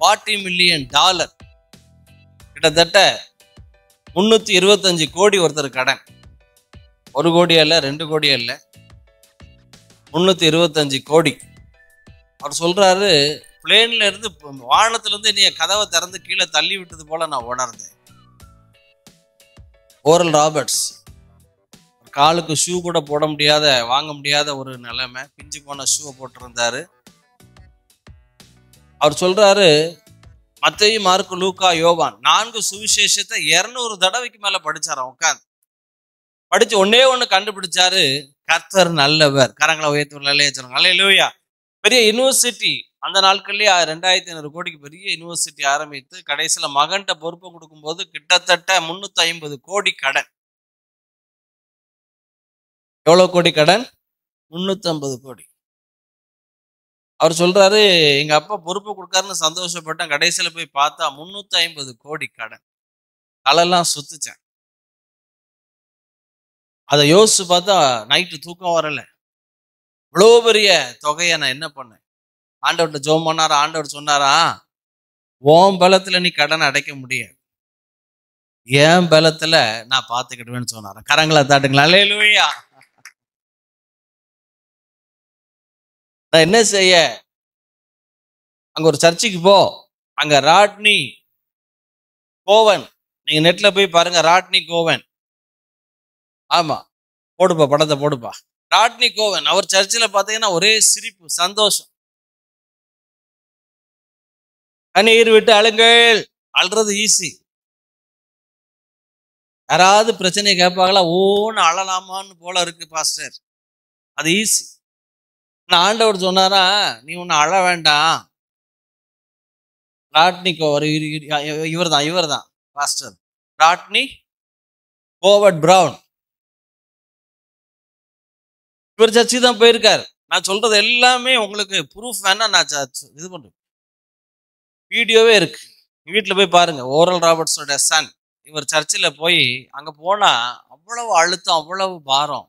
forty million dollar கிட்டத்தட்ட முந்நூற்றி இருபத்தஞ்சி கோடி ஒருத்தர் கடன் ஒரு கோடி அல்ல ரெண்டு கோடி அல்ல முந்நூற்றி இருபத்தஞ்சி கோடி அவர் சொல்கிறாரு பிளேன்ல இருந்து வானத்திலேருந்து நீ கதவை திறந்து கீழே தள்ளி விட்டது போல நான் உணர்ந்தேன் ஓரல் ராபர்ட்ஸ் காலுக்கு ஷூ கூட போட முடியாத வாங்க முடியாத ஒரு நிலைமை பிஞ்சு போன ஷூவை போட்டிருந்தாரு அவர் சொல்றாரு மத்தையும் மார்க்கு லூக்கா யோவான் நான்கு சுவிசேஷத்தை இருநூறு தடவைக்கு மேல படிச்சாராம் உட்காந்து படிச்சு ஒன்னே ஒண்ணு கண்டுபிடிச்சாரு கர்த்தர் நல்லவர் கரங்களை உயர்த்தவர் நல்ல வச்சிருக்காங்க நல்ல பெரிய யூனிவர்சிட்டி அந்த நாட்கள்லயே ரெண்டாயிரத்தி ஐநூறு கோடிக்கு பெரிய யூனிவர்சிட்டி ஆரம்பித்து கடைசியில மகன்கிட்ட பொறுப்பு கொடுக்கும்போது கிட்டத்தட்ட முன்னூத்தி ஐம்பது கோடி கடன் எவ்வளவு கோடி கடன் முன்னூத்தி ஐம்பது கோடி அவர் சொல்றாரு எங்க அப்பா பொறுப்பு கொடுக்காருன்னு சந்தோஷப்பட்டேன் கடைசியில போய் பார்த்தா முன்னூத்தி ஐம்பது கோடி கடன் தலைலாம் சுத்துச்சேன் அதை யோசிச்சு பார்த்தா நைட்டு தூக்கம் வரல இவ்வளோ பெரிய தொகையை நான் என்ன பண்ணேன் ஆண்டவர்கிட்ட ஜோம் பண்ணாரா ஆண்டவர் சொன்னாரா ஓம் பலத்துல நீ கடன் அடைக்க முடியாது ஏன் பலத்துல நான் பார்த்துக்கிடுவேன்னு சொன்னாரா கரங்களை தாட்டுங்களா இல்லையா நான் என்ன செய்ய அங்க ஒரு சர்ச்சுக்கு போ அங்க ராட்னி கோவன் நீங்க நெட்ல போய் பாருங்க ராட்னி கோவன் ஆமா போடுப்பா படத்தை போடுப்பா ராட்னி கோவன் அவர் சர்ச்சில் பார்த்தீங்கன்னா ஒரே சிரிப்பு சந்தோஷம் கண்ணீர் விட்டு அழுங்கள் அழுறது ஈஸி யாராவது பிரச்சனையை கேட்பாங்களா ஓன்னு அழலாமான்னு போல இருக்கு பாஸ்டர் அது ஈஸி ஆண்டவர் சொன்னாரா நீ ஒன்று அழ வேண்டாம் ராட்னிக்கு ஒரு இவர் தான் இவர் தான் மாஸ்டர் ராட்னி கோவர்ட் பிரவுன் இவர் சர்ச்சி தான் போயிருக்கார் நான் சொல்றது எல்லாமே உங்களுக்கு ப்ரூஃப் வேணா நான் இது பண்ணுறேன் வீடியோவே இருக்கு வீட்டில் போய் பாருங்க ஓரல் ராபர்ட்ஸோட சன் இவர் சர்ச்சில் போய் அங்கே போனால் அவ்வளவு அழுத்தம் அவ்வளவு பாரம்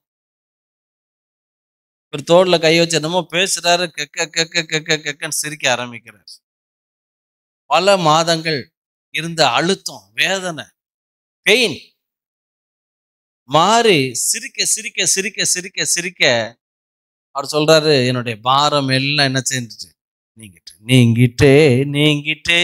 ஒரு தோல்ல கை வச்சு என்னமோ பேசுறாரு கெக்க கெக்க கெக்க கெக்கன்னு சிரிக்க ஆரம்பிக்கிறார் பல மாதங்கள் இருந்த அழுத்தம் வேதனை பெயின் மாறி சிரிக்க சிரிக்க சிரிக்க சிரிக்க சிரிக்க அவர் சொல்றாரு என்னுடைய பாரம் எல்லாம் என்ன செஞ்சுட்டு நீங்கிட்டு நீங்கிட்டே நீங்கிட்டே